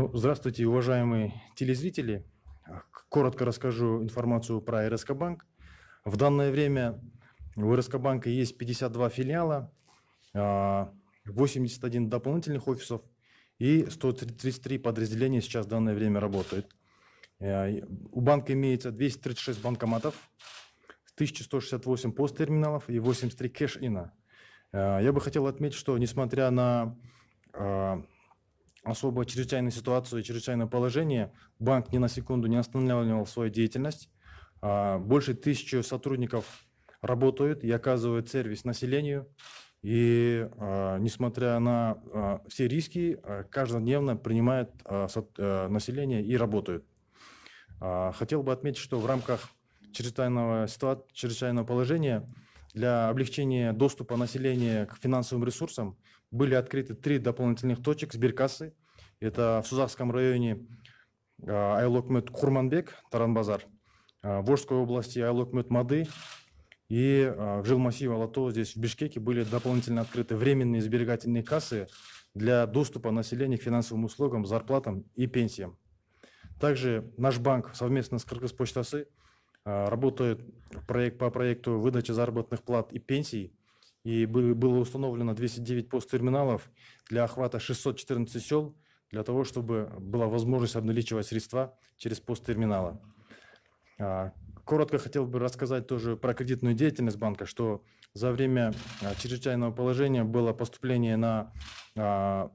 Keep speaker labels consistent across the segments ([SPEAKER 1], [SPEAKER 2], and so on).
[SPEAKER 1] Ну, здравствуйте, уважаемые телезрители. Коротко расскажу информацию про РСК Банк. В данное время у РСК Банка есть 52 филиала, 81 а, дополнительных офисов и 133 подразделения сейчас в данное время работают. Э, у банка имеется 236 банкоматов, 1168 посттерминалов и 83 кэш-ина. Э, я бы хотел отметить, что несмотря на а, особо чрезвычайную ситуацию, чрезвычайное положение, банк ни на секунду не останавливал свою деятельность. А, больше тысячи сотрудников работают и оказывают сервис населению. И а, несмотря на а, все риски, каждодневно принимают э, население и работают. Хотел бы отметить, что в рамках чрезвычайного, ситуа- чрезвычайного положения для облегчения доступа населения к финансовым ресурсам были открыты три дополнительных точек сберкассы это в Сузахском районе а, Айлокмет Курманбек, Таранбазар, а, в Волжской области Айлокмет Мады и а, в жилмассиве Алато здесь, в Бишкеке, были дополнительно открыты временные сберегательные кассы для доступа населения к финансовым услугам, зарплатам и пенсиям. Также наш банк совместно с Кыргызпочтасы работает проект по проекту выдачи заработных плат и пенсий. И было установлено 209 посттерминалов для охвата 614 сел – для того, чтобы была возможность обналичивать средства через посттерминала. А, коротко хотел бы рассказать тоже про кредитную деятельность банка, что за время а, чрезвычайного положения было поступление на а,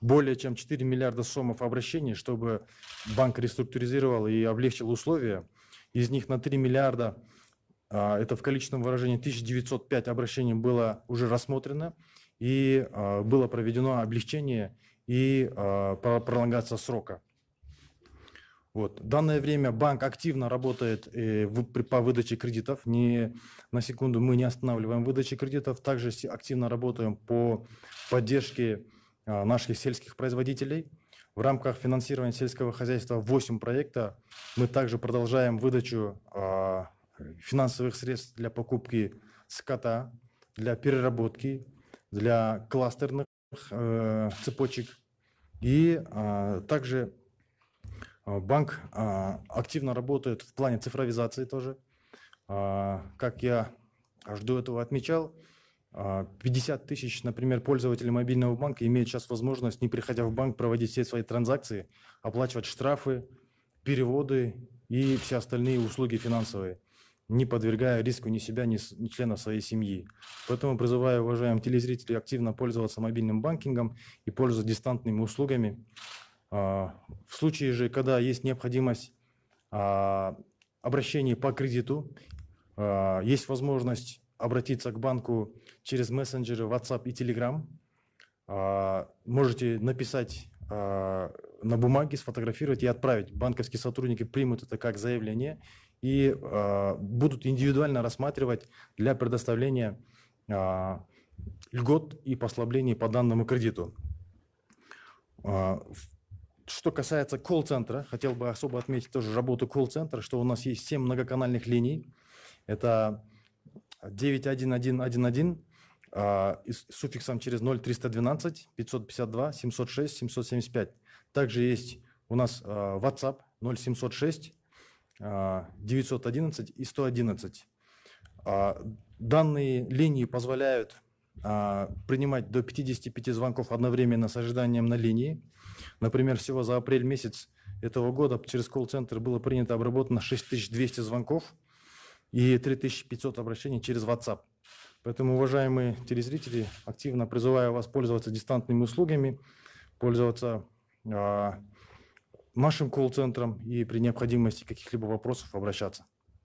[SPEAKER 1] более чем 4 миллиарда сомов обращений, чтобы банк реструктуризировал и облегчил условия. Из них на 3 миллиарда, это в количественном выражении 1905 обращений было уже рассмотрено, и было проведено облегчение – и а, пролонгация срока. Вот. В данное время банк активно работает э, в, при, по выдаче кредитов. Не, на секунду мы не останавливаем выдачи кредитов. Также активно работаем по поддержке э, наших сельских производителей. В рамках финансирования сельского хозяйства 8 проекта мы также продолжаем выдачу э, финансовых средств для покупки скота, для переработки, для кластерных э, цепочек и а, также а, банк а, активно работает в плане цифровизации тоже. А, как я жду этого отмечал, 50 а, тысяч, например, пользователей мобильного банка имеют сейчас возможность, не приходя в банк, проводить все свои транзакции, оплачивать штрафы, переводы и все остальные услуги финансовые не подвергая риску ни себя, ни, ни членов своей семьи. Поэтому призываю уважаемых телезрителей активно пользоваться мобильным банкингом и пользоваться дистантными услугами. А, в случае же, когда есть необходимость а, обращения по кредиту, а, есть возможность обратиться к банку через мессенджеры WhatsApp и Telegram. Можете написать на бумаге, сфотографировать и отправить. Банковские сотрудники примут это как заявление и э, будут индивидуально рассматривать для предоставления э, льгот и послаблений по данному кредиту. Э, что касается колл-центра, хотел бы особо отметить тоже работу колл-центра, что у нас есть 7 многоканальных линий. Это 91111 э, с суффиксом через 0312, 552, 706, 775. Также есть у нас э, WhatsApp 0706 911 а, и 111. А, данные линии позволяют а, принимать до 55 звонков одновременно с ожиданием на линии. Например, всего за апрель месяц этого года через колл-центр было принято обработано 6200 звонков и 3500 обращений через WhatsApp. Поэтому, уважаемые телезрители, активно призываю вас пользоваться дистантными услугами, пользоваться нашим колл-центром и при необходимости каких-либо вопросов обращаться.